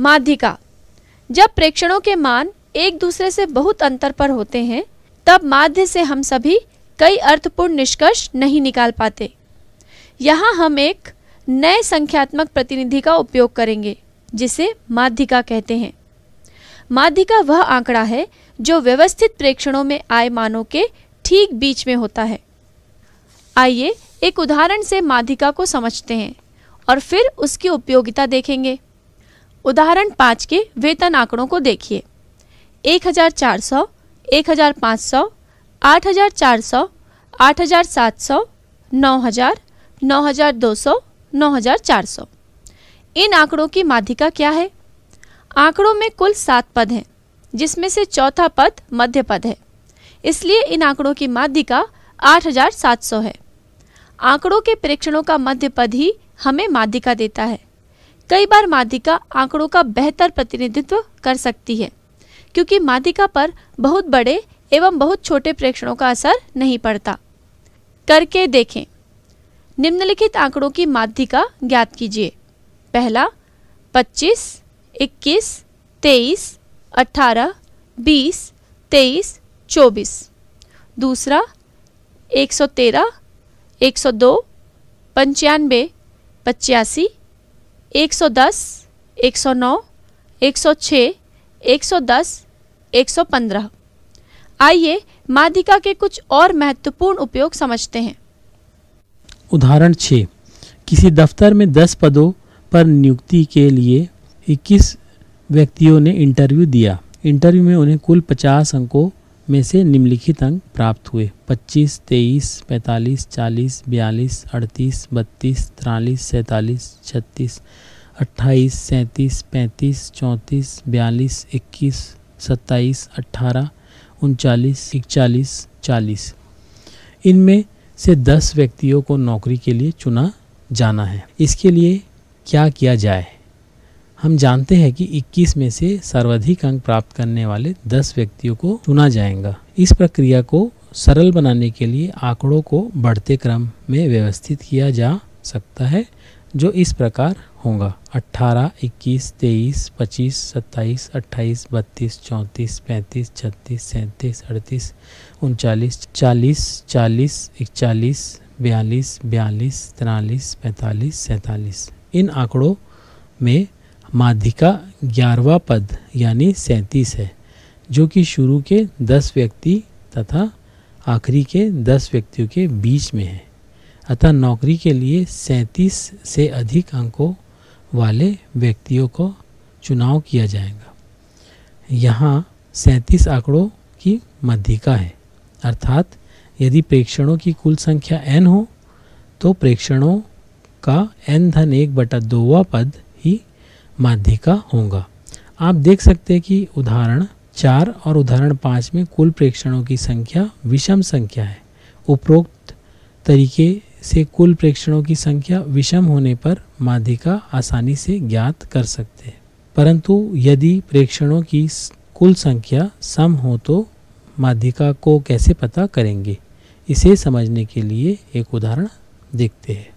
माध्यिका जब प्रेक्षणों के मान एक दूसरे से बहुत अंतर पर होते हैं तब माध्य से हम सभी कई अर्थपूर्ण निष्कर्ष नहीं निकाल पाते यहाँ हम एक नए संख्यात्मक प्रतिनिधि का उपयोग करेंगे जिसे माध्यिका कहते हैं माध्यिका वह आंकड़ा है जो व्यवस्थित प्रेक्षणों में आए मानों के ठीक बीच में होता है आइए एक उदाहरण से माध्यिका को समझते हैं और फिर उसकी उपयोगिता देखेंगे उदाहरण पाँच के वेतन आंकड़ों को देखिए एक हजार चार सौ एक हजार पाँच सौ आठ हजार चार सौ आठ हजार सात सौ नौ हजार नौ हजार दो सौ नौ हजार चार सौ इन आंकड़ों की माध्यिका क्या है आंकड़ों में कुल सात पद हैं जिसमें से चौथा पद मध्य पद है इसलिए इन आंकड़ों की माध्यिका 8,700 है आंकड़ों के परीक्षणों का मध्य पद ही हमें माध्यिका देता है कई बार मादिका आंकड़ों का बेहतर प्रतिनिधित्व कर सकती है क्योंकि मादिका पर बहुत बड़े एवं बहुत छोटे प्रेक्षणों का असर नहीं पड़ता करके देखें निम्नलिखित आंकड़ों की माध्यिका ज्ञात कीजिए पहला 25, 21, 23, 18, 20, 23, 24, दूसरा 113, 102, पंचानवे पचासी 110, 109, 106, 110, 115। आइए मादिका के कुछ और महत्वपूर्ण उपयोग समझते हैं उदाहरण छः किसी दफ्तर में 10 पदों पर नियुक्ति के लिए 21 व्यक्तियों ने इंटरव्यू दिया इंटरव्यू में उन्हें कुल 50 अंकों में से निम्नलिखित अंक प्राप्त हुए 25, 23, 45, 40, 42, 38, 32, 43, 47, 36, 28, 37, 35, 34, 42, 21, 27, 18, उनचालीस इकचालीस चालीस इनमें से दस व्यक्तियों को नौकरी के लिए चुना जाना है इसके लिए क्या किया जाए हम जानते हैं कि 21 में से सर्वाधिक अंक प्राप्त करने वाले 10 व्यक्तियों को चुना जाएगा इस प्रक्रिया को सरल बनाने के लिए आंकड़ों को बढ़ते क्रम में व्यवस्थित किया जा सकता है जो इस प्रकार होगा 18, 21, 23, 25, 27, 28, 32, 34, 35, 36, 37, 38, उनचालीस 40, 40, 41, बयालीस बयालीस तिरालीस पैंतालीस सैंतालीस इन आंकड़ों में माध्यिका ग्यारहवा पद यानी सैंतीस है जो कि शुरू के दस व्यक्ति तथा आखिरी के दस व्यक्तियों के बीच में है अतः नौकरी के लिए सैंतीस से अधिक अंकों वाले व्यक्तियों को चुनाव किया जाएगा यहाँ सैंतीस आंकड़ों की मध्यिका है अर्थात यदि प्रेक्षणों की कुल संख्या n हो तो प्रेक्षणों का n धन एक बटा दोवा पद ही माध्यिका होगा आप देख सकते हैं कि उदाहरण चार और उदाहरण पाँच में कुल प्रेक्षणों की संख्या विषम संख्या है उपरोक्त तरीके से कुल प्रेक्षणों की संख्या विषम होने पर माध्यिका आसानी से ज्ञात कर सकते हैं परंतु यदि प्रेक्षणों की कुल संख्या सम हो तो माध्यिका को कैसे पता करेंगे इसे समझने के लिए एक उदाहरण देखते हैं